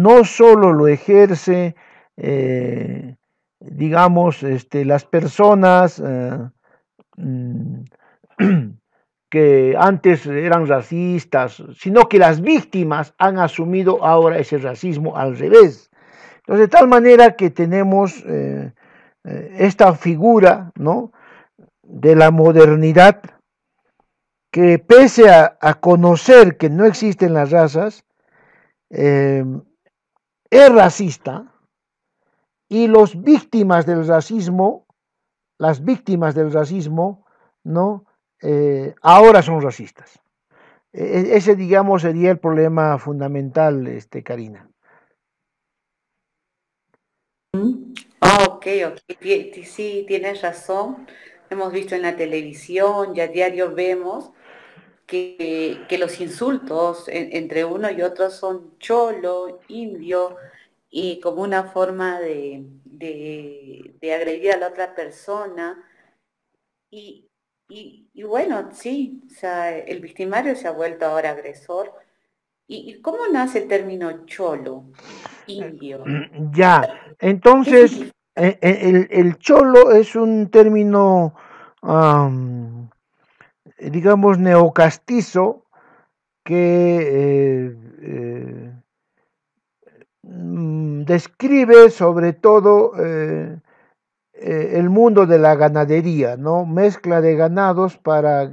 no solo lo ejerce, eh, digamos, este, las personas eh, mm, que antes eran racistas, sino que las víctimas han asumido ahora ese racismo al revés. Entonces, de tal manera que tenemos eh, esta figura ¿no? de la modernidad que pese a, conocer que no existen las razas, es racista y los víctimas del racismo, las víctimas del racismo, ¿no? Eh, ahora son racistas. E, e, ese, digamos, sería el problema fundamental, este, Karina. Mm. Ah, okay ok, ok, sí, tienes razón. Hemos visto en la televisión, ya diario vemos que, los insultos entre uno y otro son cholo, indio, y como una forma de, de, agredir a la otra persona. Y, bueno, sí, o sea, el victimario se ha vuelto ahora agresor. ¿Y, cómo nace el término cholo, indio? Ya, entonces eh, eh, el, cholo es un término digamos, neocastizo que eh, eh, describe sobre todo eh, el mundo de la ganadería, ¿no? Mezcla de ganados para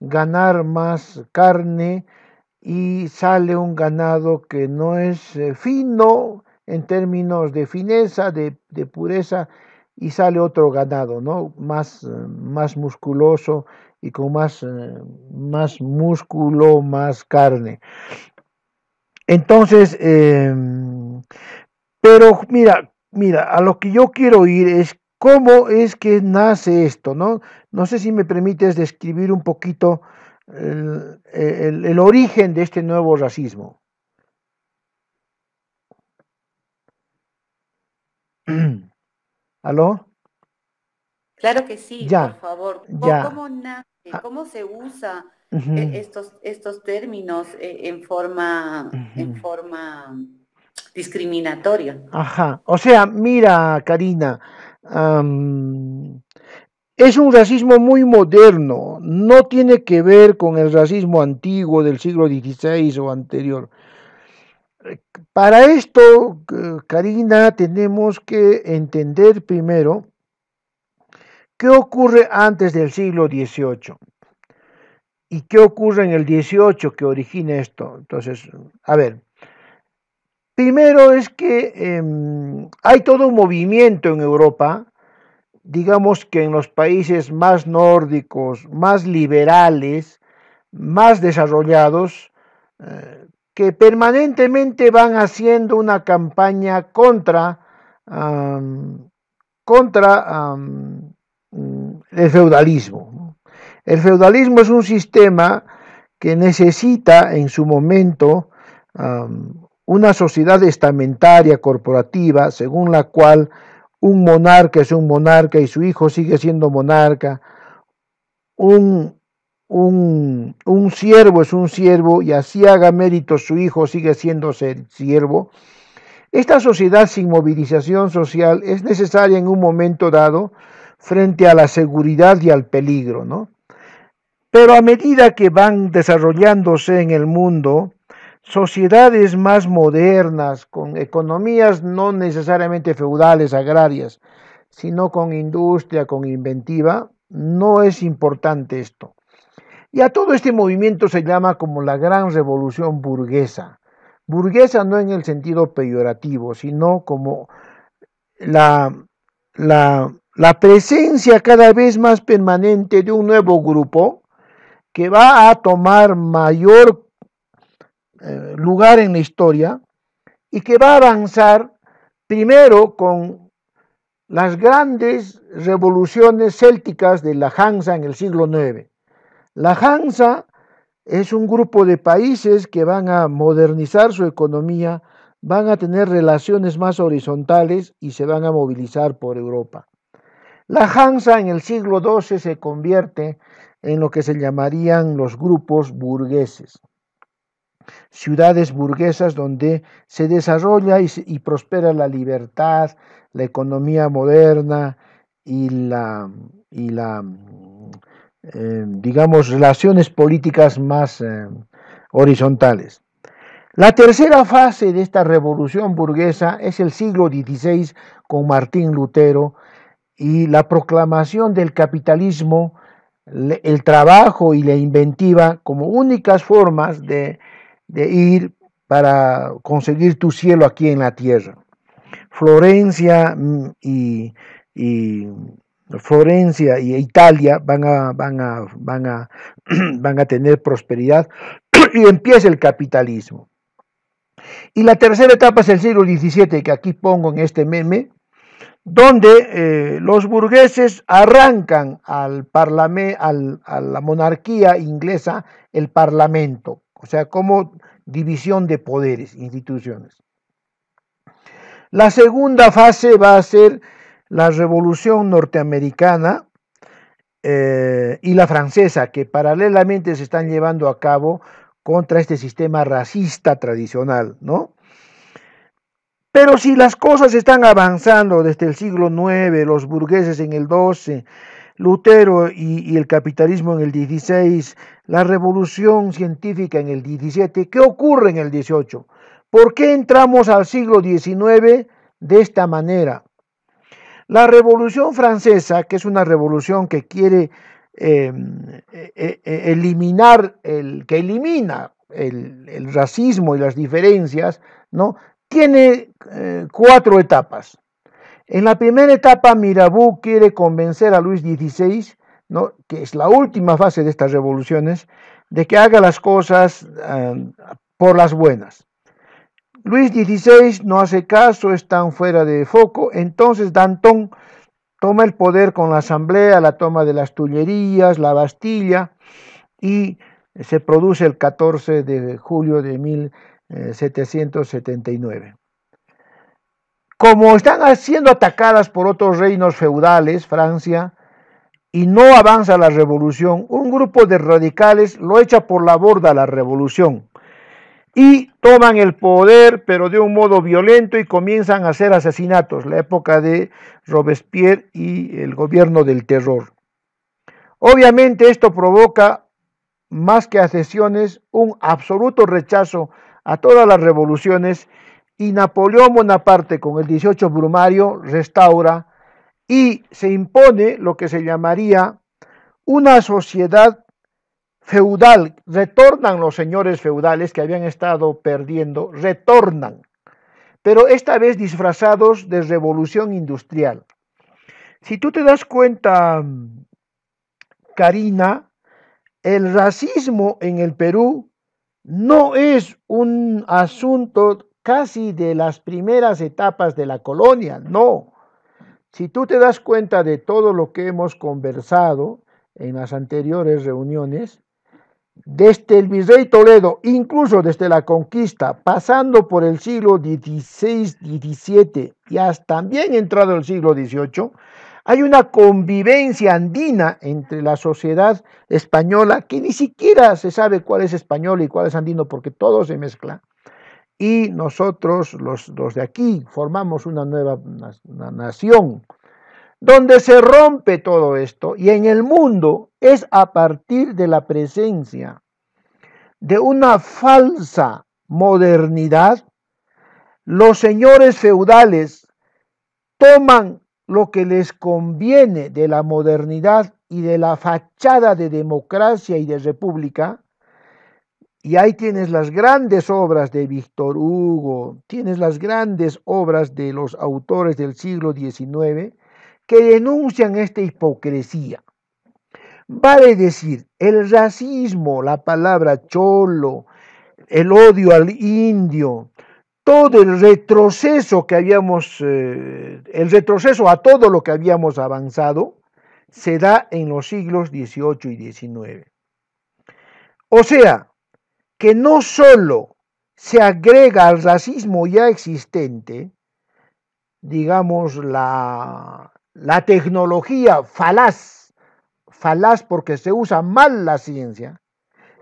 ganar más carne y sale un ganado que no es fino en términos de fineza, de, pureza, y sale otro ganado, ¿no? Más, más musculoso y con más, eh, más músculo, más carne. Entonces, em, pero mira, mira, a lo que yo quiero ir es cómo es que nace esto, ¿no? No sé si me permites describir un poquito el, el origen de este nuevo racismo. ¿Aló? Claro que sí, por favor. ¿Cómo, ah. se usa eh, estos, estos términos eh, en forma, en forma discriminatoria? Ajá. O sea, mira, Karina, es un racismo muy moderno. No tiene que ver con el racismo antiguo del siglo XVI o anterior. Para esto, eh, Karina, tenemos que entender primero ¿Qué ocurre antes del siglo XVIII? ¿Y qué ocurre en el XVIII que origina esto? Entonces, a ver, primero es que em, hay todo un movimiento en Europa, digamos que en los países más nórdicos, más liberales, más desarrollados, eh, que permanentemente van haciendo una campaña contra, contra el feudalismo. El feudalismo es un sistema que necesita en su momento una sociedad estamentaria corporativa según la cual un monarca es un monarca y su hijo sigue siendo monarca, un, un siervo es un siervo y así haga mérito su hijo sigue siendo siervo. Esta sociedad sin movilización social es necesaria en un momento dado frente a la seguridad y al peligro, ¿no? Pero a medida que van desarrollándose en el mundo, sociedades más modernas, con economías no necesariamente feudales, agrarias, sino con industria, con inventiva, no es importante esto. Y a todo este movimiento se llama como la gran revolución burguesa. Burguesa no en el sentido peyorativo, sino como la, la la presencia cada vez más permanente de un nuevo grupo que va a tomar mayor eh, lugar en la historia y que va a avanzar primero con las grandes revoluciones célticas de la Hansa en el siglo IX. La Hansa es un grupo de países que van a modernizar su economía, van a tener relaciones más horizontales y se van a movilizar por Europa. La Hansa en el siglo XII se convierte en lo que se llamarían los grupos burgueses, ciudades burguesas donde se desarrolla y, prospera la libertad, la economía moderna y la, y la eh, digamos, relaciones políticas más eh, horizontales. La tercera fase de esta revolución burguesa es el siglo XVI con Martín Lutero, y la proclamación del capitalismo, el trabajo y la inventiva como únicas formas de, ir para conseguir tu cielo aquí en la tierra. Florencia mm, y, Florencia y Italia van a, van a, van a, van a tener prosperidad y empieza el capitalismo. Y la tercera etapa es el siglo XVII, que aquí pongo en este meme, donde eh, los burgueses arrancan al a la monarquía inglesa el parlamento, o sea, como división de poderes, instituciones. La segunda fase va a ser la revolución norteamericana eh, y la francesa, que paralelamente se están llevando a cabo contra este sistema racista tradicional, ¿no? Pero si las cosas están avanzando desde el siglo IX, los burgueses en el XII, Lutero y, el capitalismo en el XVI, la revolución científica en el XVII, ¿qué ocurre en el XVIII? ¿Por qué entramos al siglo XIX de esta manera? La revolución francesa, que es una revolución que quiere em, e, e, eliminar, el, que elimina el, el, racismo y las diferencias, ¿no? tiene eh, cuatro etapas. En la primera etapa, Mirabeau quiere convencer a Luis XVI, que es la última fase de estas revoluciones, de que haga las cosas eh, por las buenas. Luis XVI no hace caso, están fuera de foco, entonces Danton toma el poder con la asamblea, la toma de las Tullerías, la Bastilla, y se produce el 14 de julio de mil. 779. Eh, Como están siendo atacadas por otros reinos feudales, Francia, y no avanza la revolución, un grupo de radicales lo echa por la borda la revolución y toman el poder, pero de un modo violento y comienzan a hacer asesinatos, la época de Robespierre y el gobierno del terror. Obviamente esto provoca más que asesiones, un absoluto rechazo a todas las revoluciones y Napoleón Bonaparte con el 18 Brumario restaura y se impone lo que se llamaría una sociedad feudal. Retornan los señores feudales que habían estado perdiendo, retornan, pero esta vez disfrazados de revolución industrial. Si tú te das cuenta, Karina, el racismo en el Perú no es un asunto casi de las primeras etapas de la colonia, no. Si tú te das cuenta de todo lo que hemos conversado en las anteriores reuniones, desde el virrey Toledo, incluso desde la conquista, pasando por el siglo XVI, XVII y hasta también entrado el siglo XVIII, hay una convivencia andina entre la sociedad española, que ni siquiera se sabe cuál es español y cuál es andino, porque todo se mezcla. Y nosotros, los, de aquí, formamos una nueva nación, donde se rompe todo esto, y en el mundo es a partir de la presencia de una falsa modernidad, los señores feudales toman lo que les conviene de la modernidad y de la fachada de democracia y de república. Y ahí tienes las grandes obras de Víctor Hugo, tienes las grandes obras de los autores del siglo XIX que denuncian esta hipocresía. Vale decir, el racismo, la palabra cholo, el odio al indio, todo el retroceso que habíamos, eh, el retroceso a todo lo que habíamos avanzado, se da en los siglos XVIII y XIX. O sea, que no solo se agrega al racismo ya existente, digamos, la, la tecnología falaz, falaz porque se usa mal la ciencia,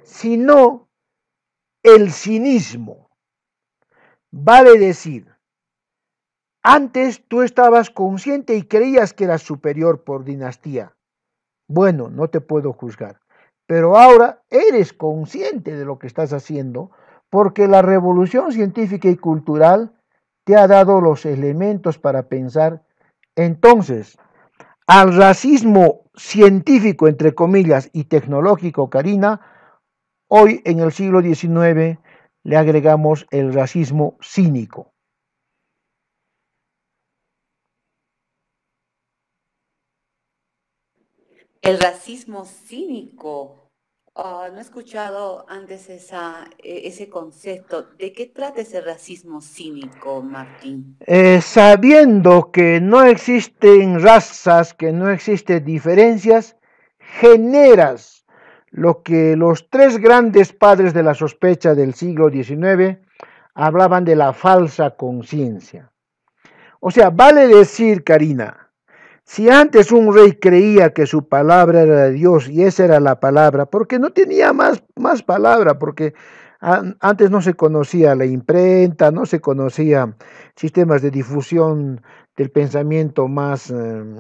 sino el cinismo Vale decir, antes tú estabas consciente y creías que eras superior por dinastía. Bueno, no te puedo juzgar, pero ahora eres consciente de lo que estás haciendo porque la revolución científica y cultural te ha dado los elementos para pensar. Entonces, al racismo científico, entre comillas, y tecnológico, Karina, hoy en el siglo XIX le agregamos el racismo cínico. El racismo cínico. Ah, no he escuchado antes e, ese concepto. ¿De qué trata ese racismo cínico, Martín? Eh, sabiendo que no existen razas, que no existen diferencias, generas lo que los tres grandes padres de la sospecha del siglo XIX hablaban de la falsa conciencia. O sea, vale decir, Karina, si antes un rey creía que su palabra era de Dios y esa era la palabra, porque no tenía más, más palabra, porque antes no se conocía la imprenta, no se conocían sistemas de difusión del pensamiento más... Em,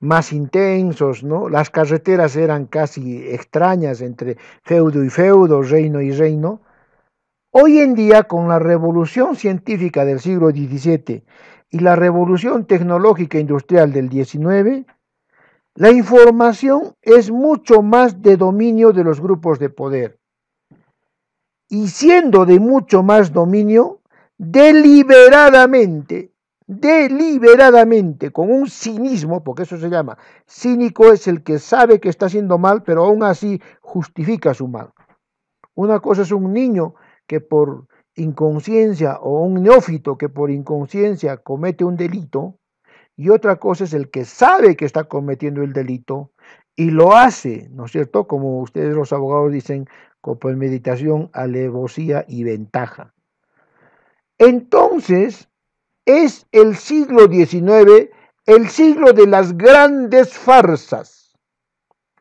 más intensos, ¿no? Las carreteras eran casi extrañas entre feudo y feudo, reino y reino. Hoy en día, con la revolución científica del siglo XVII y la revolución tecnológica industrial del XIX, la información es mucho más de dominio de los grupos de poder. Y siendo de mucho más dominio, deliberadamente deliberadamente, con un cinismo, porque eso se llama, cínico es el que sabe que está haciendo mal, pero aún así justifica su mal. Una cosa es un niño que por inconsciencia o un neófito que por inconsciencia comete un delito, y otra cosa es el que sabe que está cometiendo el delito y lo hace, ¿no es cierto? Como ustedes los abogados dicen, con premeditación, pues, alevosía y ventaja. Entonces, es el siglo XIX el siglo de las grandes farsas.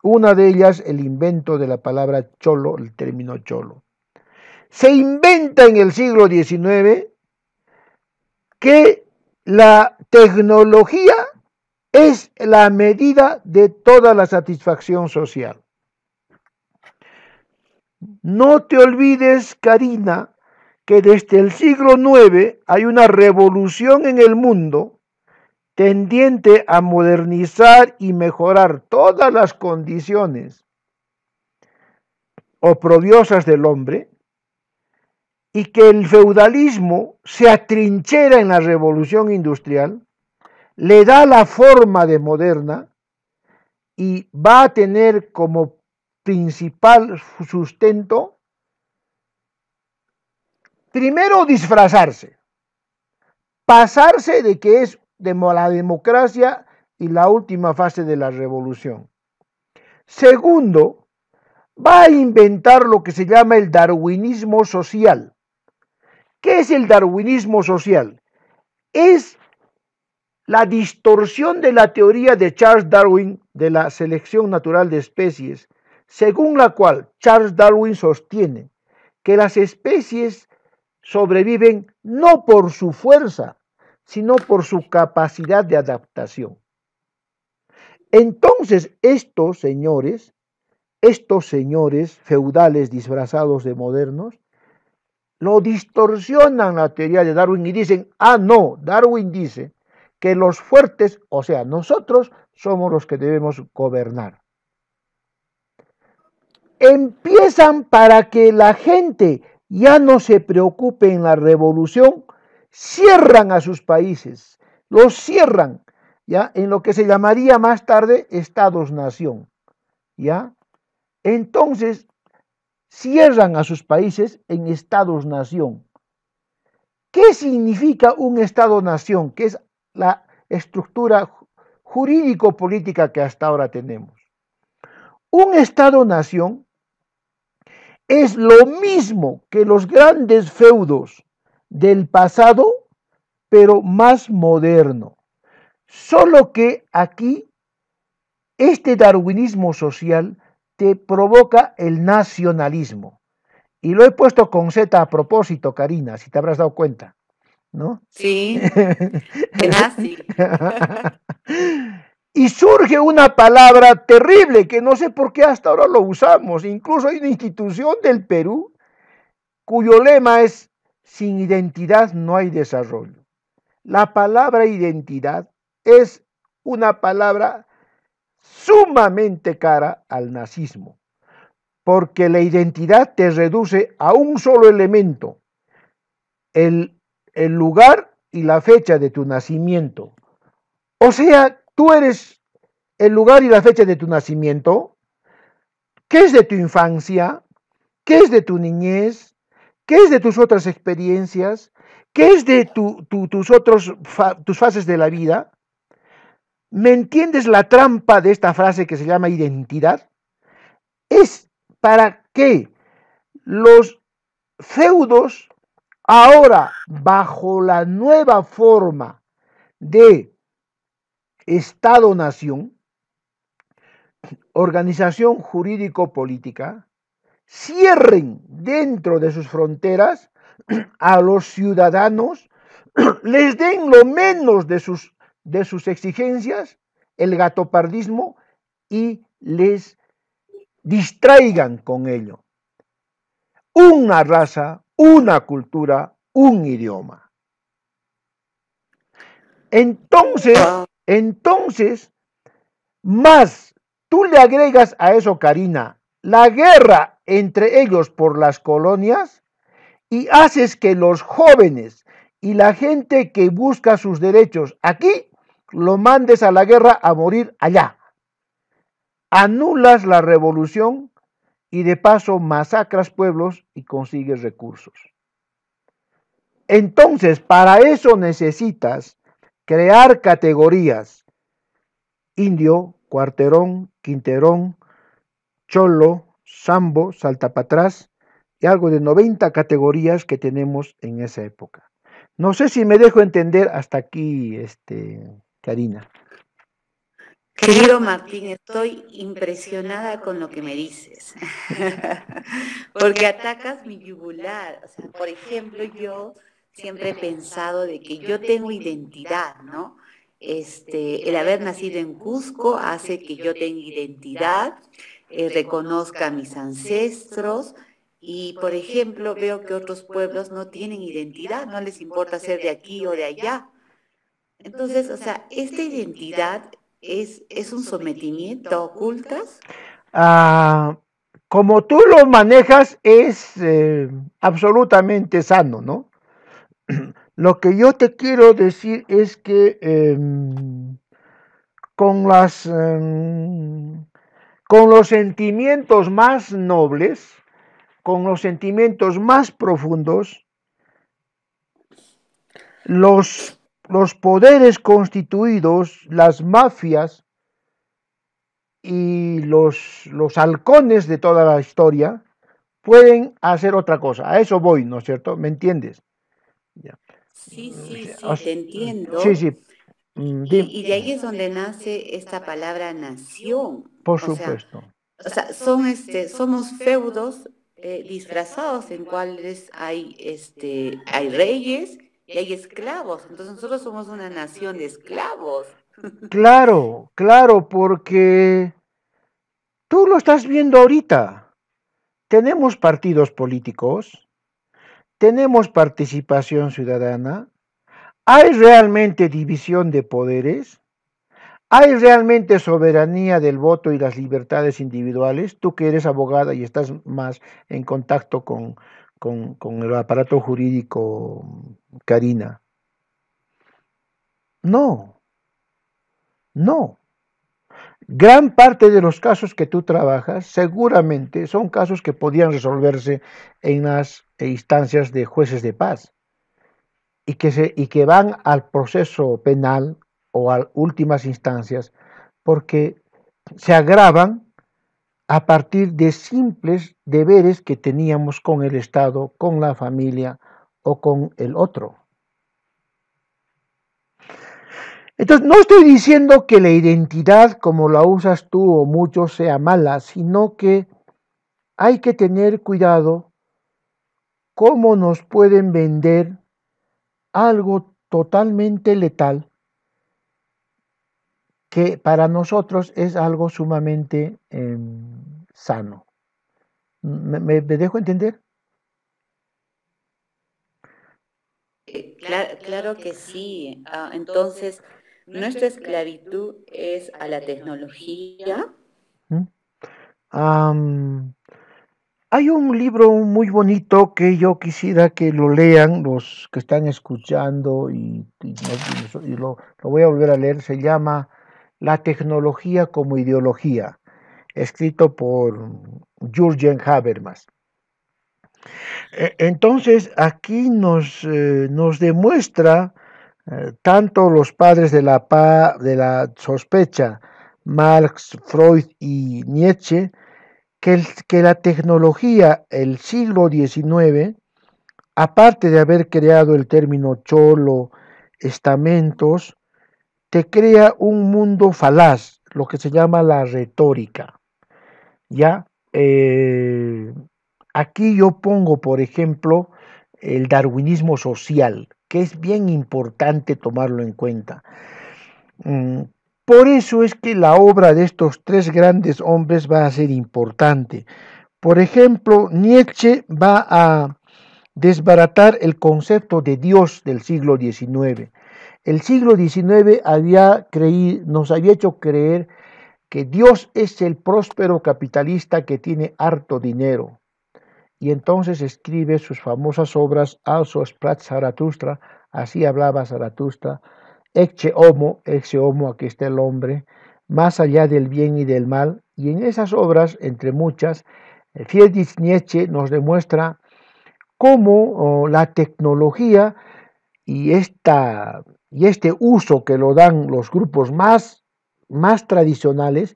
Una de ellas, el invento de la palabra cholo, el término cholo. Se inventa en el siglo XIX que la tecnología es la medida de toda la satisfacción social. No te olvides, Karina, que desde el siglo IX hay una revolución en el mundo tendiente a modernizar y mejorar todas las condiciones oprobiosas del hombre y que el feudalismo se atrinchera en la revolución industrial, le da la forma de moderna y va a tener como principal sustento Primero, disfrazarse. Pasarse de que es la democracia y la última fase de la revolución. Segundo, va a inventar lo que se llama el darwinismo social. ¿Qué es el darwinismo social? Es la distorsión de la teoría de Charles Darwin de la selección natural de especies, según la cual Charles Darwin sostiene que las especies sobreviven no por su fuerza, sino por su capacidad de adaptación. Entonces, estos señores, estos señores feudales disfrazados de modernos, lo distorsionan la teoría de Darwin y dicen, ah, no, Darwin dice que los fuertes, o sea, nosotros somos los que debemos gobernar. Empiezan para que la gente ya no se preocupe en la revolución, cierran a sus países, los cierran, ya en lo que se llamaría más tarde estados-nación, ya. Entonces, cierran a sus países en estados-nación. ¿Qué significa un estado-nación? Que es la estructura jurídico-política que hasta ahora tenemos. Un estado-nación es lo mismo que los grandes feudos del pasado, pero más moderno. Solo que aquí este darwinismo social te provoca el nacionalismo. Y lo he puesto con Z a propósito, Karina, si te habrás dado cuenta, ¿no? Sí. nazi. Y surge una palabra terrible que no sé por qué hasta ahora lo usamos. Incluso hay una institución del Perú cuyo lema es, sin identidad no hay desarrollo. La palabra identidad es una palabra sumamente cara al nazismo, porque la identidad te reduce a un solo elemento, el, el lugar y la fecha de tu nacimiento. O sea, tú eres el lugar y la fecha de tu nacimiento, qué es de tu infancia, qué es de tu niñez, qué es de tus otras experiencias, qué es de tus otros tus fases de la vida. ¿Me entiendes la trampa de esta frase que se llama identidad? Es para que los feudos, ahora bajo la nueva forma de Estado-nación, organización jurídico-política, cierren dentro de sus fronteras a los ciudadanos, les den lo menos de sus, de sus exigencias, el gatopardismo, y les distraigan con ello. Una raza, una cultura, un idioma. Entonces, entonces, más tú le agregas a eso, Karina, la guerra entre ellos por las colonias y haces que los jóvenes y la gente que busca sus derechos aquí lo mandes a la guerra a morir allá. Anulas la revolución y de paso masacras pueblos y consigues recursos. Entonces, para eso necesitas crear categorías. Indio, cuarterón, quinterón, cholo, sambo, atrás y algo de 90 categorías que tenemos en esa época. No sé si me dejo entender hasta aquí, este, Karina. Querido Martín, estoy impresionada con lo que me dices, porque atacas mi yugular. O sea, por ejemplo, yo siempre he pensado de que yo tengo identidad, ¿no? Este, el haber nacido en Cusco hace que yo tenga identidad, eh, reconozca a mis ancestros y, por ejemplo, veo que otros pueblos no tienen identidad, no les importa ser de aquí o de allá. Entonces, o sea, esta identidad es, es un sometimiento a ocultas. Ah, como tú lo manejas es eh, absolutamente sano, ¿no? lo que yo te quiero decir es que em, con, las, em, con los sentimientos más nobles, con los sentimientos más profundos, los, los poderes constituidos, las mafias y los, los halcones de toda la historia pueden hacer otra cosa. A eso voy, ¿no es cierto? ¿Me entiendes? Sí, mm, sí, sí, te entiendo. Sí, sí. Mm, y, de ahí es donde nace esta palabra nación. Por supuesto. O sea, son este, somos feudos eh, disfrazados en cuales hay, este, hay reyes y hay esclavos. Entonces nosotros somos una nación de esclavos. Claro, claro, porque tú lo estás viendo ahorita. Tenemos partidos políticos, tenemos participación ciudadana, hay realmente división de poderes, hay realmente soberanía del voto y las libertades individuales, tú que eres abogada y estás más en contacto con, el aparato jurídico, Karina. No, no. Gran parte de los casos que tú trabajas seguramente son casos que podían resolverse en las e instancias de jueces de paz y que, se, y que van al proceso penal o a últimas instancias porque se agravan a partir de simples deberes que teníamos con el Estado, con la familia o con el otro. Entonces, no estoy diciendo que la identidad como la usas tú o muchos sea mala, sino que hay que tener cuidado cómo nos pueden vender algo totalmente letal que para nosotros es algo sumamente em, sano. ¿Me, dejo entender? Eh, claro, que sí. Ah, entonces, nuestra esclavitud es a la tecnología. Um, hay un libro muy bonito que yo quisiera que lo lean los que están escuchando y, lo, voy a volver a leer. Se llama La tecnología como ideología, escrito por Jürgen Habermas. E, entonces, aquí nos, eh, demuestra eh, tanto los padres de la, de la sospecha, Marx, Freud y Nietzsche, que, la tecnología el siglo XIX, aparte de haber creado el término cholo, estamentos, te crea un mundo falaz, lo que se llama la retórica. ¿Ya? Eh, aquí yo pongo, por ejemplo, el darwinismo social, que es bien importante tomarlo en cuenta. Mm, por eso es que la obra de estos tres grandes hombres va a ser importante. Por ejemplo, Nietzsche va a desbaratar el concepto de Dios del siglo XIX. El siglo XIX había nos había hecho creer que Dios es el próspero capitalista que tiene harto dinero. Y entonces escribe sus famosas obras, Also sprach Zaratustra, así hablaba Zaratustra, Ecce homo, Ecce homo, aquí está el hombre, más allá del bien y del mal, y en esas obras, entre muchas, Friedrich Nietzsche nos demuestra cómo oh, la tecnología y, esta, y este uso que lo dan los grupos más, más tradicionales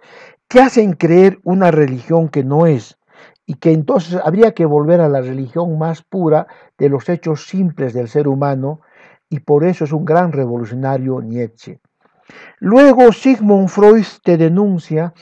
te hacen creer una religión que no es y que entonces habría que volver a la religión más pura de los hechos simples del ser humano y por eso es un gran revolucionario Nietzsche. Luego Sigmund Freud te denuncia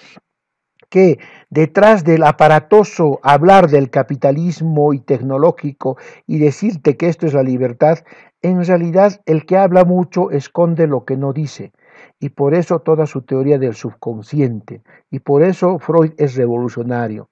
que detrás del aparatoso hablar del capitalismo y tecnológico y decirte que esto es la libertad, en realidad el que habla mucho esconde lo que no dice. Y por eso toda su teoría del subconsciente. Y por eso Freud es revolucionario.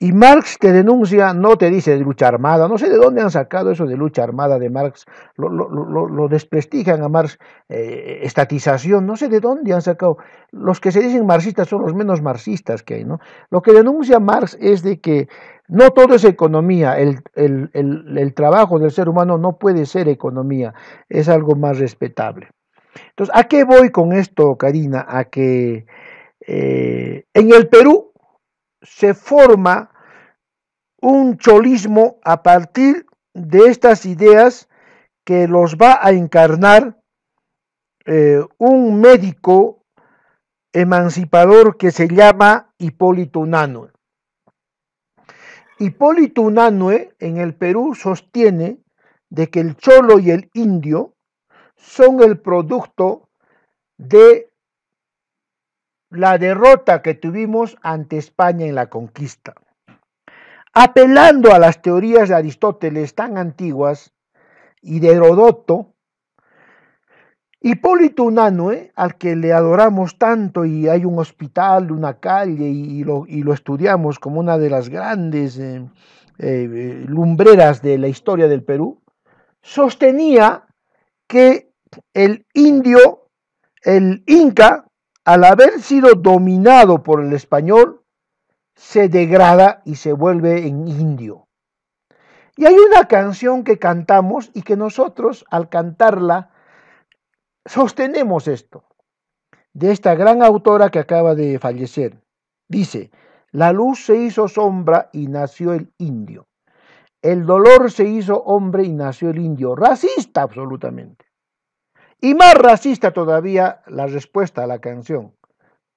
Y Marx te denuncia, no te dice de lucha armada, no sé de dónde han sacado eso de lucha armada de Marx, lo, lo, desprestigian a Marx, eh, estatización, no sé de dónde han sacado. Los que se dicen marxistas son los menos marxistas que hay, ¿no? Lo que denuncia Marx es de que no todo es economía, el, trabajo del ser humano no puede ser economía, es algo más respetable. Entonces, ¿a qué voy con esto, Karina? A que eh, en el Perú se forma un cholismo a partir de estas ideas que los va a encarnar eh, un médico emancipador que se llama Hipólito Unanue. Hipólito Unanue en el Perú sostiene de que el cholo y el indio son el producto de la derrota que tuvimos ante España en la conquista. Apelando a las teorías de Aristóteles tan antiguas y de Herodoto, Hipólito Unanue, al que le adoramos tanto y hay un hospital, una calle y lo, estudiamos como una de las grandes eh, eh, lumbreras de la historia del Perú, sostenía que el indio, el inca, al haber sido dominado por el español, se degrada y se vuelve en indio. Y hay una canción que cantamos y que nosotros al cantarla sostenemos esto, de esta gran autora que acaba de fallecer. Dice, la luz se hizo sombra y nació el indio. El dolor se hizo hombre y nació el indio. Racista absolutamente. Y más racista todavía la respuesta a la canción.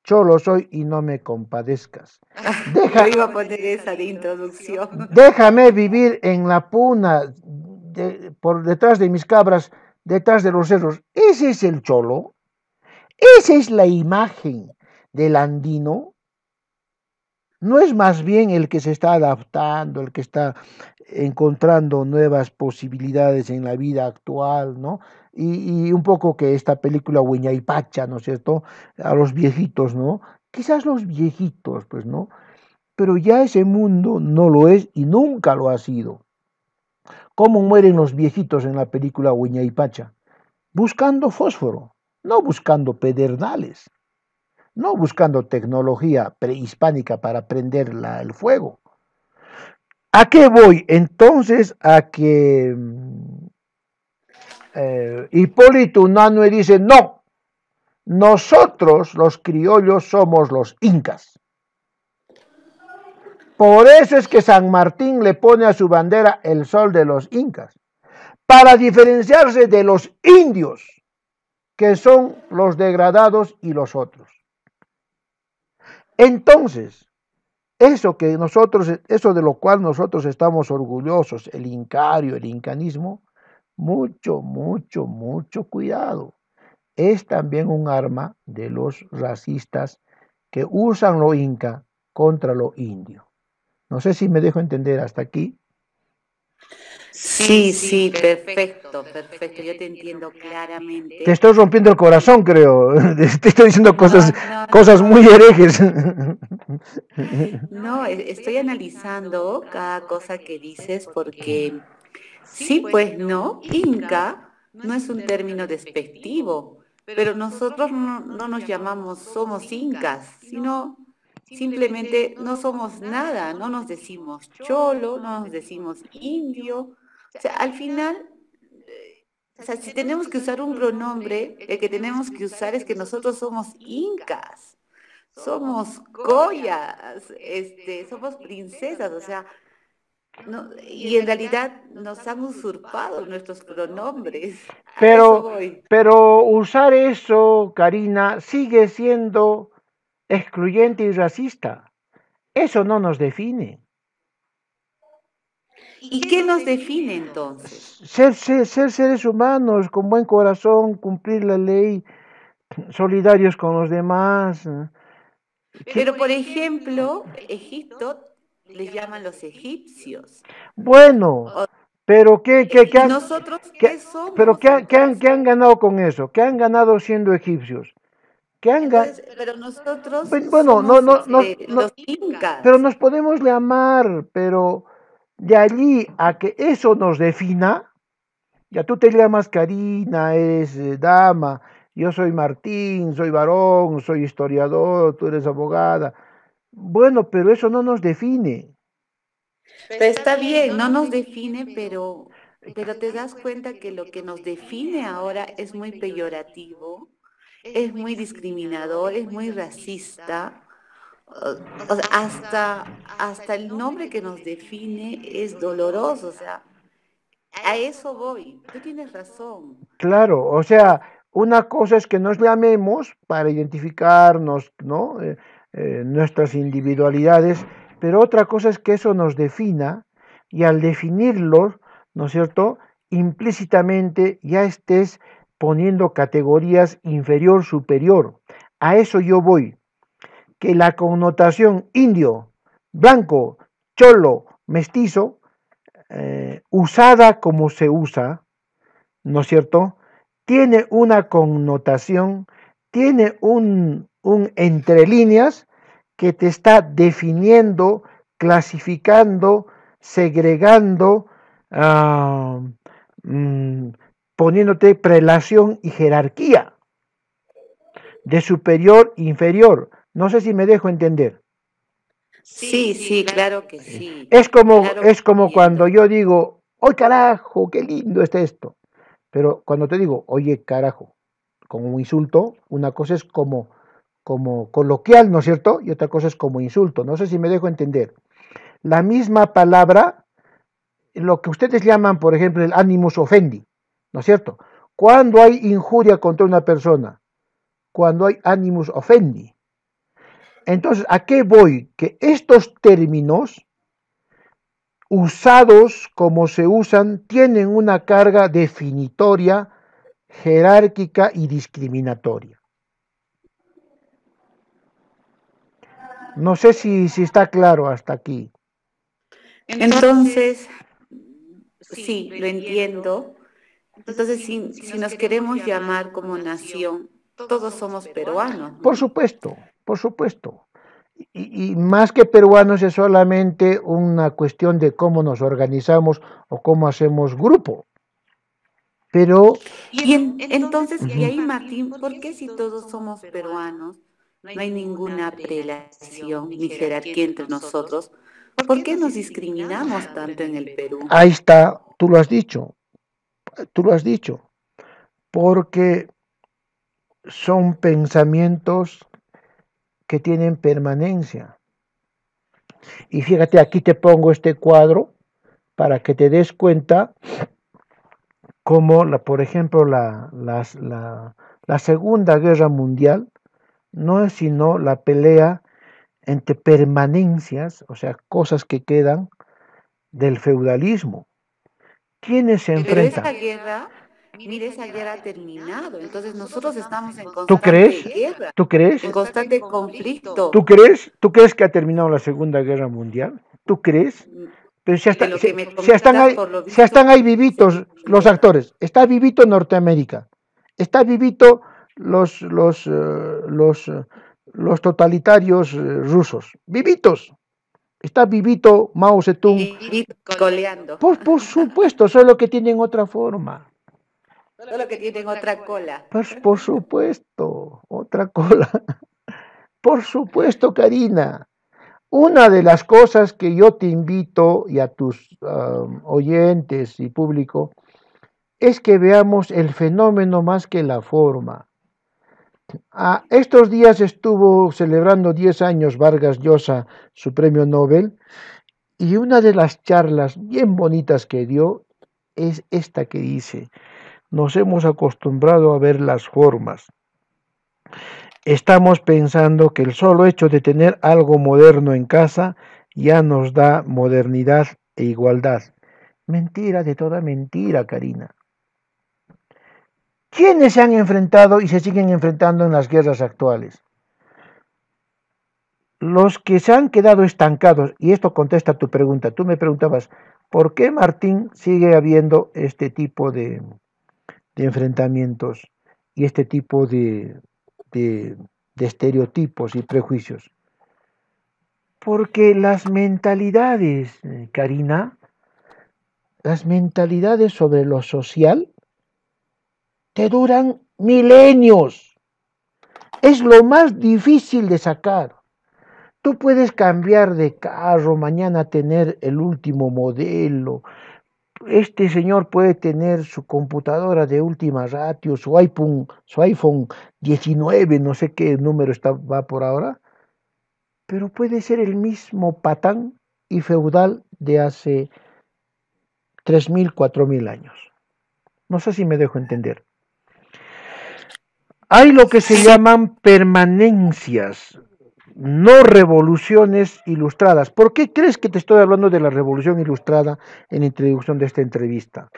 Cholo soy y no me compadezcas. Deja, iba a poner esa de introducción. Déjame vivir en la puna, por detrás de mis cabras, detrás de los cerros. Ese es el cholo. Esa es la imagen del andino. No es más bien el que se está adaptando, el que está encontrando nuevas posibilidades en la vida actual, ¿no? y, un poco que esta película hueña y Pacha, ¿no es cierto? A los viejitos, ¿no? Quizás los viejitos, pues, ¿no? Pero ya ese mundo no lo es y nunca lo ha sido. ¿Cómo mueren los viejitos en la película hueña y Pacha? Buscando fósforo, no buscando pedernales, no buscando tecnología prehispánica para prender el fuego. ¿A qué voy? Entonces, a que mm, eh, Hipólito Unanue dice, no, nosotros los criollos somos los incas. Por eso es que San Martín le pone a su bandera el sol de los incas, para diferenciarse de los indios, que son los degradados y los otros. Entonces, eso que nosotros, eso de lo cual nosotros estamos orgullosos, el incario, el incanismo, mucho, mucho, mucho cuidado. Es también un arma de los racistas que usan lo inca contra lo indio. No sé si me dejo entender hasta aquí. Sí, sí, perfecto, perfecto. Yo te entiendo claramente. Te estoy rompiendo el corazón, creo. Te estoy diciendo cosas, cosas muy herejes. No, estoy analizando cada cosa que dices porque Sí, pues, pues no, Inca no es un término despectivo, pero nosotros no, nos llamamos somos incas, sino simplemente no somos nada, no nos decimos cholo, no nos decimos indio. O sea, al final, eh, o sea, si tenemos que usar un pronombre, el que tenemos que usar es que nosotros somos incas, somos collas, este, este, somos princesas, o sea, y en realidad nos han usurpado nuestros pronombres. pero, pero usar eso, Karina, sigue siendo excluyente y racista. Eso no nos define. ¿Y qué nos define entonces? Ser, ser, ser seres humanos con buen corazón, cumplir la ley, solidarios con los demás. ¿eh? Pero, por ejemplo, Egipto les llaman los egipcios. Bueno, pero ¿qué, qué, han, nosotros qué, Pero han, han, ganado con eso? ¿Qué han ganado siendo egipcios? ¿Qué han Pero nosotros pues, bueno, este, los incas. Pero nos podemos llamar, pero de allí a que eso nos defina, ya tú te llamas Karina, eres eh, dama, yo soy Martín, soy varón, soy historiador, tú eres abogada bueno, pero eso no nos define. está bien, no nos define, pero, pero te das cuenta que lo que nos define ahora es muy peyorativo, es muy discriminador, es muy racista. hasta, hasta el nombre que nos define es doloroso, o sea, a eso voy, tú tienes razón. Claro, o sea, una cosa es que nos llamemos para identificarnos, ¿no? Eh, eh, nuestras individualidades, pero otra cosa es que eso nos defina y al definirlos, ¿no es cierto?, implícitamente ya estés poniendo categorías inferior, superior. A eso yo voy. Que la connotación indio, blanco, cholo, mestizo, eh, usada como se usa, ¿no es cierto? Tiene una connotación, tiene un, un entre líneas que te está definiendo, clasificando, segregando, ah, mm, poniéndote prelación y jerarquía de superior, inferior. No sé si me dejo entender. Sí, sí, claro que sí. Es como, es como cuando yo digo, ¡oye, carajo, qué lindo está esto! Pero cuando te digo, oye carajo, como un insulto, una cosa es como como coloquial, ¿no es cierto? Y otra cosa es como insulto. No sé si me dejo entender. La misma palabra, lo que ustedes llaman, por ejemplo, el animus offendi, ¿no es cierto? Cuando hay injuria contra una persona, cuando hay animus offendi. Entonces, ¿a qué voy? Que estos términos usados como se usan tienen una carga definitoria, jerárquica y discriminatoria. No sé si, si está claro hasta aquí. Entonces, sí, lo entiendo. Entonces, si, nos queremos llamar como nación, todos somos peruanos. Por supuesto, por supuesto. Y, más que peruanos es solamente una cuestión de cómo nos organizamos o cómo hacemos grupo. Pero... Y entonces, y ahí Martín, ¿por qué si todos somos peruanos? No hay ninguna prelación ni jerarquía entre nosotros. ¿Por qué nos discriminamos tanto en el Perú? Ahí está, tú lo has dicho, tú lo has dicho, porque son pensamientos que tienen permanencia. Y fíjate, aquí te pongo este cuadro para que te des cuenta cómo, la, por ejemplo, la, la Segunda Guerra Mundial no es sino la pelea entre permanencias, o sea, cosas que quedan del feudalismo. ¿Quiénes se enfrentan? esa guerra, mire, esa guerra ha terminado. Entonces nosotros estamos en constante ¿Tú crees? guerra. ¿Tú crees? En constante conflicto. ¿Tú crees? ¿Tú crees que ha terminado la Segunda Guerra Mundial? ¿Tú crees? Pero si ya están, ahí, están ahí vivitos los actores. Está vivito Norteamérica. Está vivito los, los, eh, eh, los, totalitarios eh, rusos. Vivitos. Está vivito Mao Zedong. coleando. Por, por supuesto, solo que tienen otra forma. Solo que tienen otra cola. por supuesto, otra cola. Por supuesto, Karina. Una de las cosas que yo te invito y a tus oyentes y público es que veamos el fenómeno más que la forma. A estos días estuvo celebrando 10 años Vargas Llosa su premio Nobel y una de las charlas bien bonitas que dio es esta que dice, nos hemos acostumbrado a ver las formas. Estamos pensando que el solo hecho de tener algo moderno en casa ya nos da modernidad e igualdad. Mentira de toda mentira, Karina. ¿Quiénes se han enfrentado y se siguen enfrentando en las guerras actuales? Los que se han quedado estancados, y esto contesta tu pregunta, tú me preguntabas, ¿por qué Martín sigue habiendo este tipo de, enfrentamientos y este tipo de, de estereotipos y prejuicios? Porque las mentalidades, eh, Karina, las mentalidades sobre lo social, te duran milenios. Es lo más difícil de sacar. Tú puedes cambiar de carro, mañana tener el último modelo. Este señor puede tener su computadora de última ratio, su iPhone, su iPhone 19, no sé qué número está, va por ahora, pero puede ser el mismo patán y feudal de hace 3.000, 4.000 años. No sé si me dejo entender. Hay lo que se llaman permanencias, no revoluciones ilustradas. ¿Por qué crees que te estoy hablando de la revolución ilustrada en introducción de esta entrevista?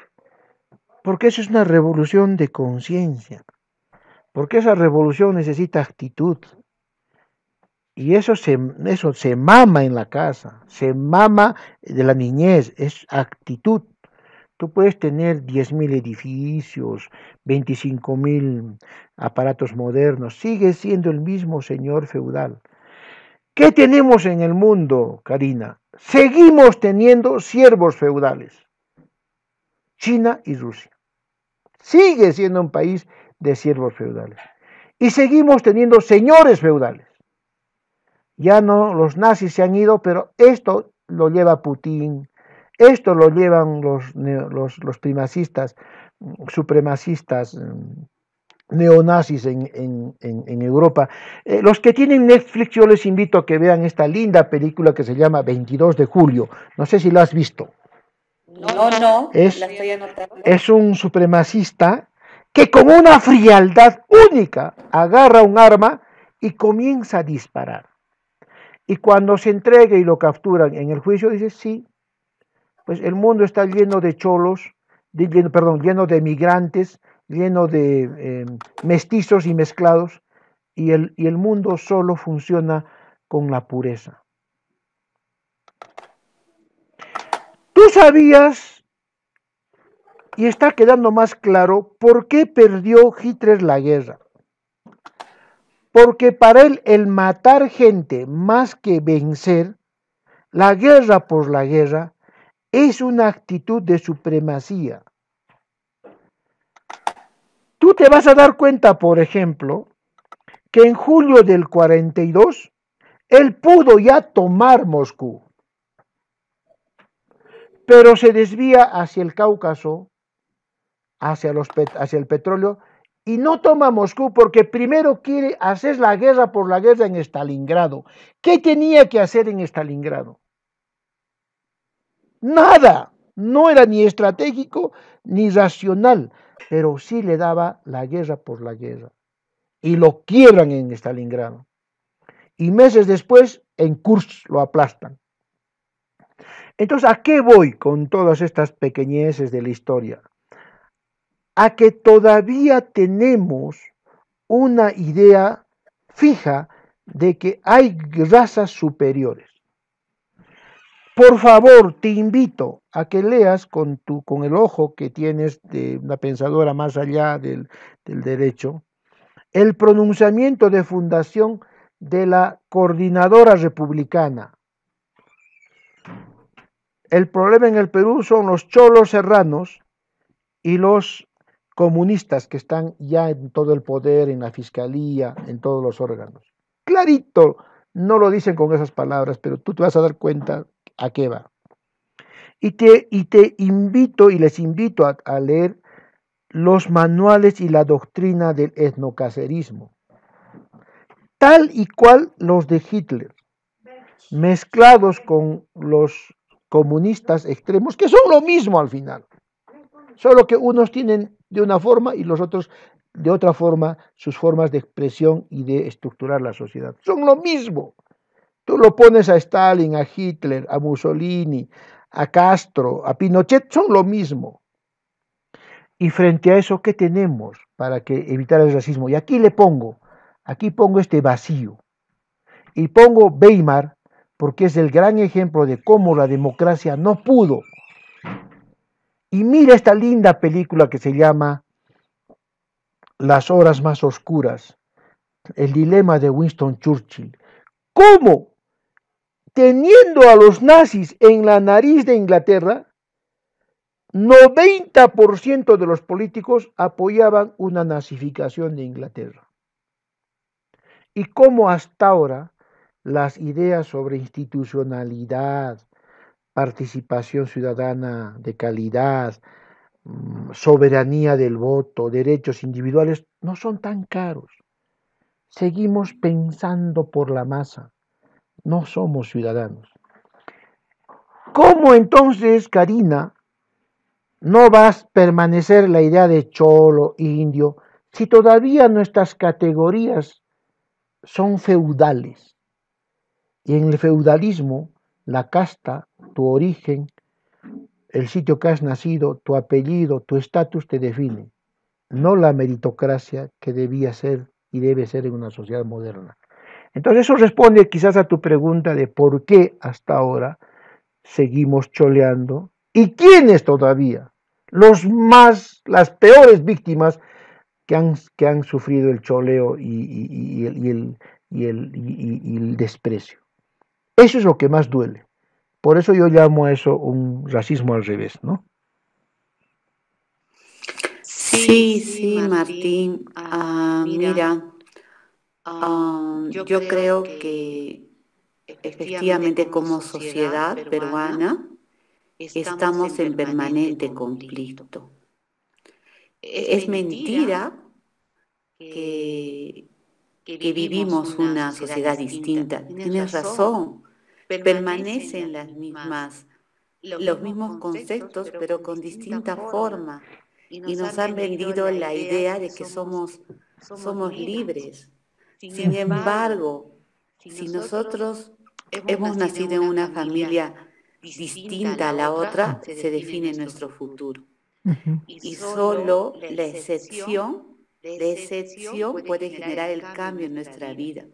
Porque eso es una revolución de conciencia. Porque esa revolución necesita actitud. Y eso se, eso se mama en la casa, se mama de la niñez, es actitud. Tú puedes tener 10.000 edificios, 25.000 aparatos modernos, sigue siendo el mismo señor feudal. ¿Qué tenemos en el mundo, Karina? Seguimos teniendo siervos feudales. China y Rusia. Sigue siendo un país de siervos feudales. Y seguimos teniendo señores feudales. Ya no, los nazis se han ido, pero esto lo lleva Putin, esto lo llevan los, los, primacistas, supremacistas, mm, neonazis en, en, en Europa. Eh, los que tienen Netflix, yo les invito a que vean esta linda película que se llama 22 de julio. No sé si la has visto. No, no, es, un supremacista que con una frialdad única agarra un arma y comienza a disparar. Y cuando se entregue y lo capturan en el juicio, dice, sí, pues el mundo está lleno de cholos, lleno, perdón, lleno de migrantes, lleno de em, mestizos y mezclados, y el, y el mundo solo funciona con la pureza. Tú sabías, y está quedando más claro, por qué perdió Hitler la guerra. Porque para él el matar gente más que vencer, la guerra por la guerra, es una actitud de supremacía. Tú te vas a dar cuenta, por ejemplo, que en julio del 42 él pudo ya tomar Moscú, pero se desvía hacia el Cáucaso, hacia, el petróleo, y no toma Moscú porque primero quiere hacer la guerra por la guerra en Stalingrado. ¿Qué tenía que hacer en Stalingrado? Nada. No era ni estratégico ni racional, pero sí le daba la guerra por la guerra. Y lo quiebran en Stalingrado. Y meses después, en Kursk lo aplastan. Entonces, ¿a qué voy con todas estas pequeñeces de la historia? A que todavía tenemos una idea fija de que hay razas superiores. Por favor, te invito a que leas con, con el ojo que tienes de una pensadora más allá del, del derecho, el pronunciamiento de fundación de la coordinadora republicana. El problema en el Perú son los cholos serranos y los comunistas que están ya en todo el poder, en la fiscalía, en todos los órganos. Clarito no lo dicen con esas palabras, pero tú te vas a dar cuenta a qué va. Y te, y te invito y les invito a, leer los manuales y la doctrina del etnocacerismo, tal y cual los de Hitler, mezclados con los comunistas extremos, que son lo mismo al final, solo que unos tienen de una forma y los otros de otra forma sus formas de expresión y de estructurar la sociedad. Son lo mismo. Tú lo pones a Stalin, a Hitler, a Mussolini, a Castro, a Pinochet, son lo mismo. Y frente a eso, ¿qué tenemos para que evitar el racismo? Y aquí le pongo, aquí pongo este vacío. Y pongo Weimar porque es el gran ejemplo de cómo la democracia no pudo. Y mira esta linda película que se llama las horas más oscuras, el dilema de Winston Churchill. ¿Cómo, teniendo a los nazis en la nariz de Inglaterra, 90% de los políticos apoyaban una nazificación de Inglaterra? ¿Y cómo hasta ahora las ideas sobre institucionalidad, participación ciudadana de calidad, Mm, soberanía del voto, derechos individuales, no son tan caros. Seguimos pensando por la masa, no somos ciudadanos. ¿Cómo entonces, Karina, no vas a permanecer la idea de cholo, indio, si todavía nuestras categorías son feudales? Y en el feudalismo, la casta, tu origen, el sitio que has nacido, tu apellido, tu estatus te define, no la meritocracia que debía ser y debe ser en una sociedad moderna. Entonces eso responde quizás a tu pregunta de por qué hasta ahora seguimos choleando y quiénes todavía, los más, las peores víctimas que han, que han sufrido el choleo y, el desprecio. Eso es lo que más duele. Por eso yo llamo eso un racismo al revés, ¿no? Sí, sí, Martín. Ah, ah, mira, ah, yo creo que efectivamente como sociedad peruana estamos en permanente conflicto. Es mentira que, que vivimos una sociedad distinta. Tienes razón permanecen las mismas, los mismos conceptos, pero con distinta forma. Y nos han vendido la idea de que somos, libres. Sin embargo, si nosotros hemos nacido en una familia distinta a la otra, se define nuestro futuro. Y solo la excepción, la excepción puede generar el cambio en nuestra vida.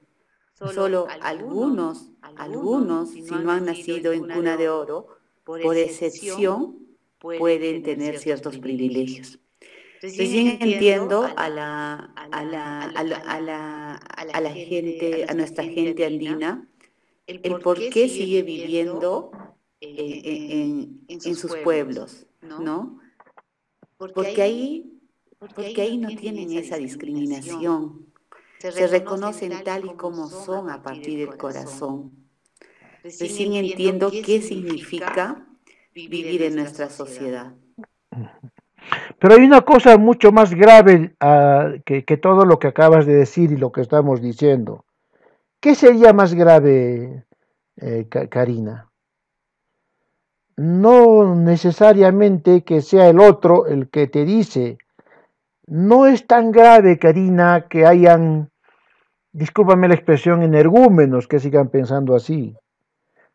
Solo, algunos, algunos, si no han nacido en cuna de oro, por excepción, pueden tener ciertos privilegios. bien entiendo a la, gente, a nuestra gente andina, el por qué sigue viviendo eh, eh, en, sus pueblos, ¿no? Porque ahí, porque ahí no tienen esa discriminación se reconocen tal y como son a partir del corazón. Recién entiendo qué significa vivir en nuestra sociedad. Pero hay una cosa mucho más grave ah, que, todo lo que acabas de decir y lo que estamos diciendo. ¿Qué sería más grave, eh, Karina? No necesariamente que sea el otro el que te dice no es tan grave, Karina, que hayan, discúlpame la expresión, energúmenos que sigan pensando así.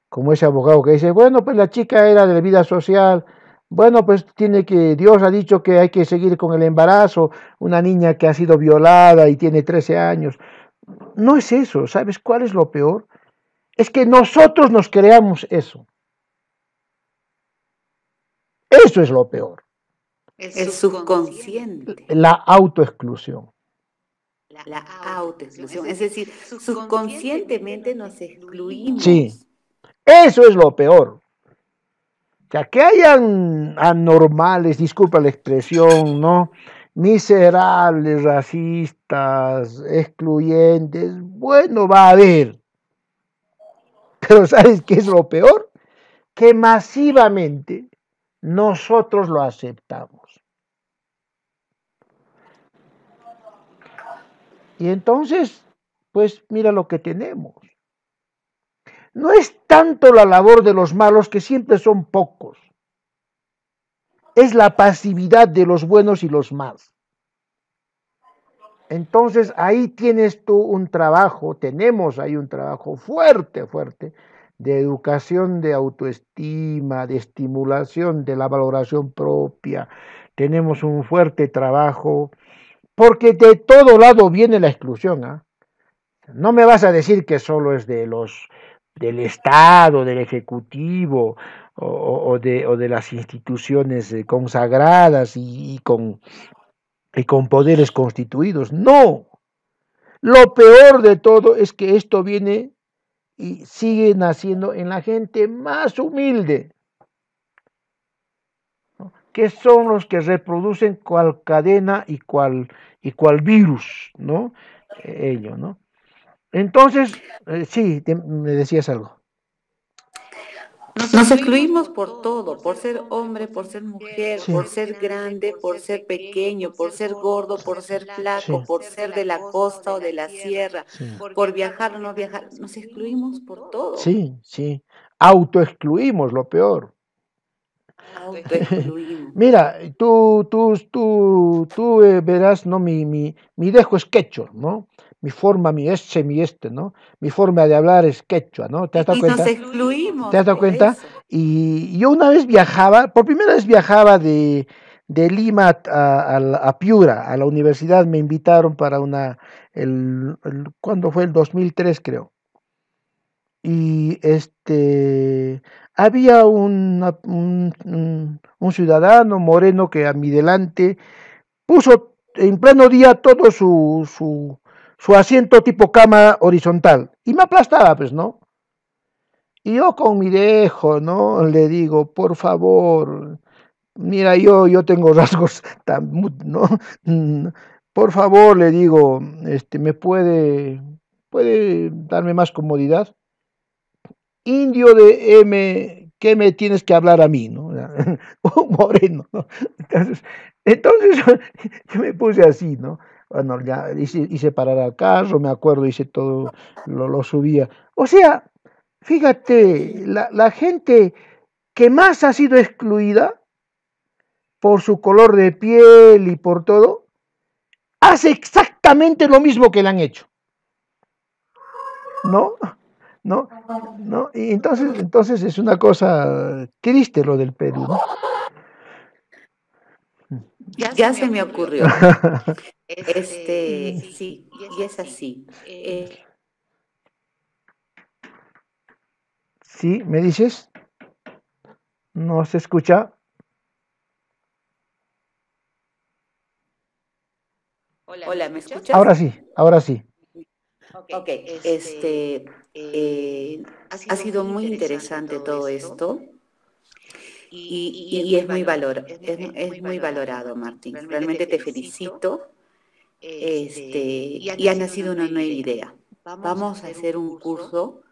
Como ese abogado que dice, bueno, pues la chica era de vida social, bueno, pues tiene que, Dios ha dicho que hay que seguir con el embarazo, una niña que ha sido violada y tiene 13 años. No es eso, ¿sabes cuál es lo peor? Es que nosotros nos creamos eso. Eso es lo peor el subconsciente. La autoexclusión. La autoexclusión. Es decir, subconscientemente nos excluimos. Sí, eso es lo peor. ya que hayan anormales, disculpa la expresión, ¿no? Miserables, racistas, excluyentes, bueno, va a haber. Pero ¿sabes qué es lo peor? Que masivamente nosotros lo aceptamos. Y entonces, pues mira lo que tenemos. No es tanto la labor de los malos, que siempre son pocos. Es la pasividad de los buenos y los malos. Entonces ahí tienes tú un trabajo, tenemos ahí un trabajo fuerte, fuerte, de educación de autoestima, de estimulación de la valoración propia. Tenemos un fuerte trabajo porque de todo lado viene la exclusión. ¿ah? No me vas a decir que solo es de los del Estado, del Ejecutivo o, de, o de, las instituciones eh, consagradas y, con, y con poderes constituidos. No. Lo peor de todo es que esto viene y sigue naciendo en la gente más humilde, que son los que reproducen cual cadena y cual, y virus, ¿no? E-, ¿no? Entonces, eh, sí, me decías algo. Nos excluimos por todo, por ser hombre, por ser mujer, por ser grande, por ser pequeño, por ser gordo, por ser flaco, por ser de la costa o de la sierra, por viajar o no viajar. Nos excluimos por todo. Sí, sí. Autoexcluimos, lo peor. Ah, Mira, tú, tú, tú, tú eh, verás ¿no? mi, mi, dejo es quechua, ¿no? Mi forma, mi este, mi ¿no? Mi forma de hablar es quechua, ¿no? ¿Te has y cuenta? ¿Te has dado cuenta? Y yo una vez viajaba, por primera vez viajaba de, Lima a, Piura, a la universidad, me invitaron para una, el, ¿cuándo fue? El 2003 creo. Y este, había un, un, ciudadano moreno que a mi delante puso en pleno día todo su, su, asiento tipo cama horizontal y me aplastaba, pues, ¿no? Y yo con mi dejo, ¿no? Le digo, por favor, mira, yo, yo tengo rasgos tan, ¿no? Por favor, le digo, este, ¿me puede, puede darme más comodidad? indio de M, ¿qué me tienes que hablar a mí? ¿no? moreno. ¿no? Entonces, yo me puse así, ¿no? Bueno, ya hice, parar al carro, me acuerdo, hice todo, lo, lo subía. O sea, fíjate, la, la gente que más ha sido excluida por su color de piel y por todo, hace exactamente lo mismo que le han hecho. ¿No? ¿no? ¿No? Y entonces, entonces es una cosa triste lo del Perú, Ya, se, me ocurrió. este, sí, y es así. Eh, sí, ¿me dices? ¿No se escucha? Hola, ¿me escuchas? Ahora sí, ahora sí. Ok, este eh, ha, sido muy interesante, todo esto. Y, es, muy valor, es, muy valorado, Martín. Realmente, te felicito. Este, este, y, ha nacido una nueva idea. Vamos, a hacer un curso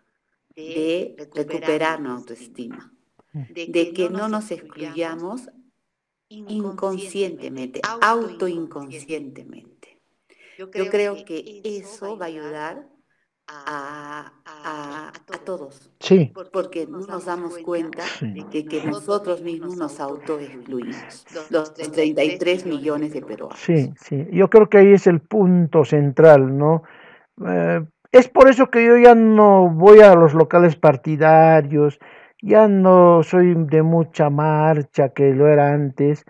de recuperar nuestra autoestima, de, que no nos excluyamos inconscientemente, autoinconscientemente. Yo creo que eso va a ayudar a, a, todos. Sí. Porque nos damos cuenta de que nosotros mismos nos autoexcluimos, los 33 millones de peruanos. Sí, sí. Yo creo que ahí es el punto central, ¿no? Eh, es por eso que yo ya no voy a los locales partidarios, ya no soy de mucha marcha que lo era antes,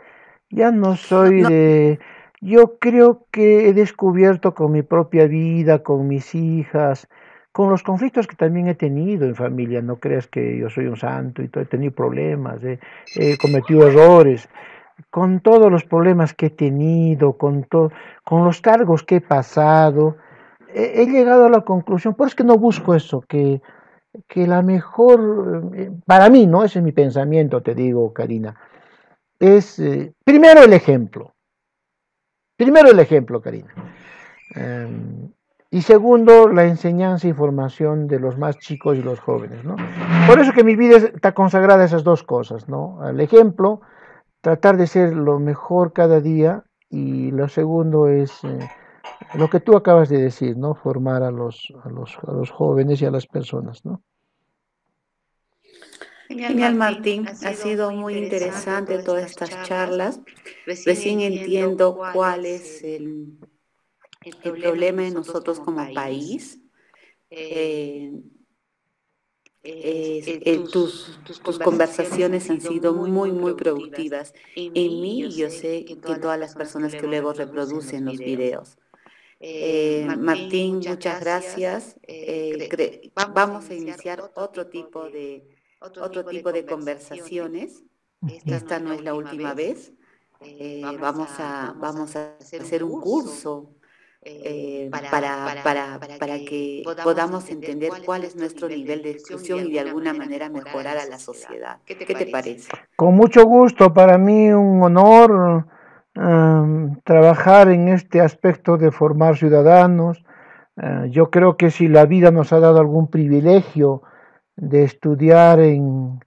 ya no soy de... Yo creo que he descubierto con mi propia vida, con mis hijas, con los conflictos que también he tenido en familia, no creas que yo soy un santo y todo, he tenido problemas, he cometido errores, con todos los problemas que he tenido, con, con los cargos que he pasado, he, llegado a la conclusión, por eso que no busco eso, que, la mejor, eh, para mí, ¿no? Ese es mi pensamiento, te digo, Karina, es eh, primero el ejemplo, primero el ejemplo, Karina. Em, y segundo, la enseñanza y e formación de los más chicos y los jóvenes. ¿no? Por eso que mi vida está consagrada a esas dos cosas, ¿no? Al ejemplo, tratar de ser lo mejor cada día y lo segundo es eh, lo que tú acabas de decir, ¿no? Formar a los, a los, jóvenes y a las personas, ¿no? Genial, Martín. Ha sido, muy interesante, todas estas charlas. Recién entiendo cuál es el, el problema, de nosotros, como país, eh, tus, tus, conversaciones han sido muy, muy, productivas. En mí, yo sé que todas las personas que luego reproducen los videos. Eh, eh, Martín, muchas gracias. vamos a iniciar otro tipo de, otro tipo de conversaciones. Esta no es la última vez. vamos, a, vamos a hacer un curso eh, em, para, que podamos entender cuál es nuestro nivel de exclusión y de alguna manera mejorar a la sociedad. ¿Qué te, parece? Con mucho gusto, para mí un honor em, trabajar en este aspecto de formar ciudadanos. Eh, yo creo que si la vida nos ha dado algún privilegio de estudiar en,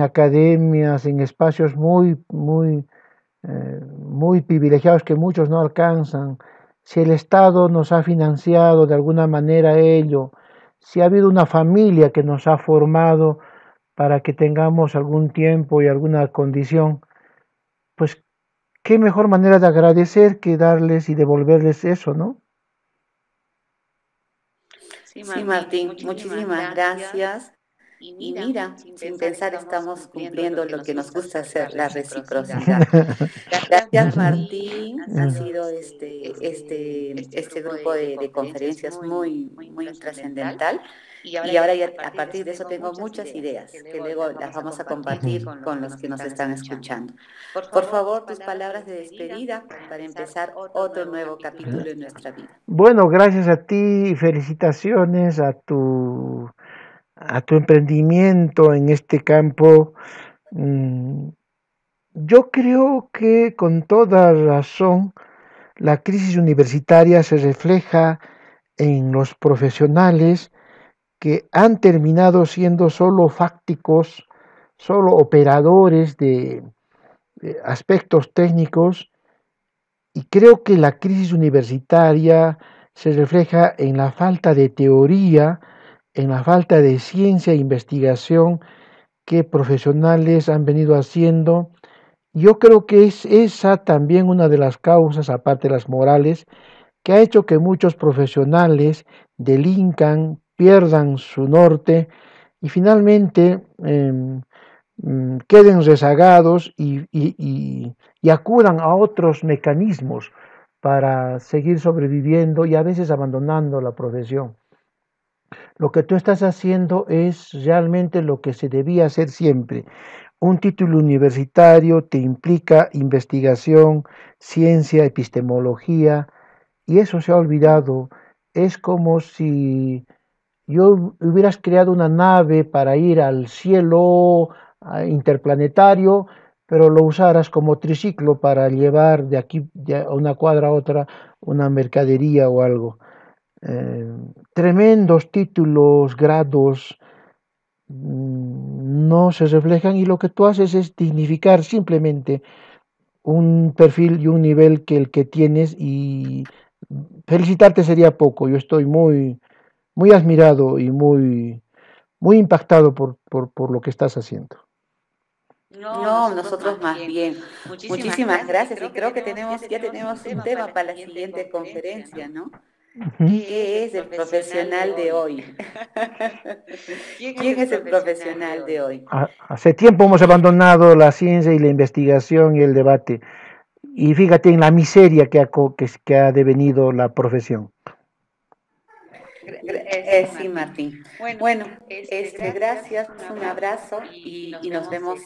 academias, en espacios muy, muy, eh, muy privilegiados que muchos no alcanzan, si el Estado nos ha financiado de alguna manera ello, si ha habido una familia que nos ha formado para que tengamos algún tiempo y alguna condición, pues qué mejor manera de agradecer que darles y devolverles eso, ¿no? Sí, Martín, muchísimas, gracias. Y mira, sin, pensar, estamos cumpliendo, lo que nos gusta hacer, la reciprocidad. Gracias Martín, ha sido este, este, este, este, este grupo de, conferencias muy, muy, trascendental. Y ahora, a partir de eso tengo muchas ideas, que luego las vamos a compartir con los, que nos están escuchando. Por favor tus palabras de despedida para empezar otro nuevo capítulo en nuestra vida. Bueno, gracias a ti y felicitaciones a tu a tu emprendimiento en este campo, mm, yo creo que con toda razón la crisis universitaria se refleja en los profesionales que han terminado siendo solo fácticos, solo operadores de aspectos técnicos, y creo que la crisis universitaria se refleja en la falta de teoría, en la falta de ciencia e investigación que profesionales han venido haciendo. Yo creo que es esa también una de las causas, aparte de las morales, que ha hecho que muchos profesionales delincan, pierdan su norte y finalmente em, mm, queden rezagados y, acudan a otros mecanismos para seguir sobreviviendo y a veces abandonando la profesión. Lo que tú estás haciendo es realmente lo que se debía hacer siempre. Un título universitario te implica investigación, ciencia, epistemología, y eso se ha olvidado. Es como si yo hubieras creado una nave para ir al cielo interplanetario, pero lo usaras como triciclo para llevar de aquí a una cuadra a otra una mercadería o algo tremendos títulos, grados, mm, no se reflejan y lo que tú haces es dignificar simplemente un perfil y un nivel que el que tienes y felicitarte sería poco. Yo estoy muy, muy admirado y muy, muy impactado por, lo que estás haciendo. No, nosotros, más bien. Muchísimas, gracias, y creo, que, tenemos, ya tenemos un tema para la siguiente conferencia, ¿no? ¿Qué es el profesional de hoy? ¿Quién es el profesional de hoy? Hace tiempo hemos abandonado la ciencia y la investigación y el debate. Y fíjate en la miseria que ha, que, ha devenido la profesión. sí, Martín. Bueno, este, este, gracias, un abrazo y nos vemos.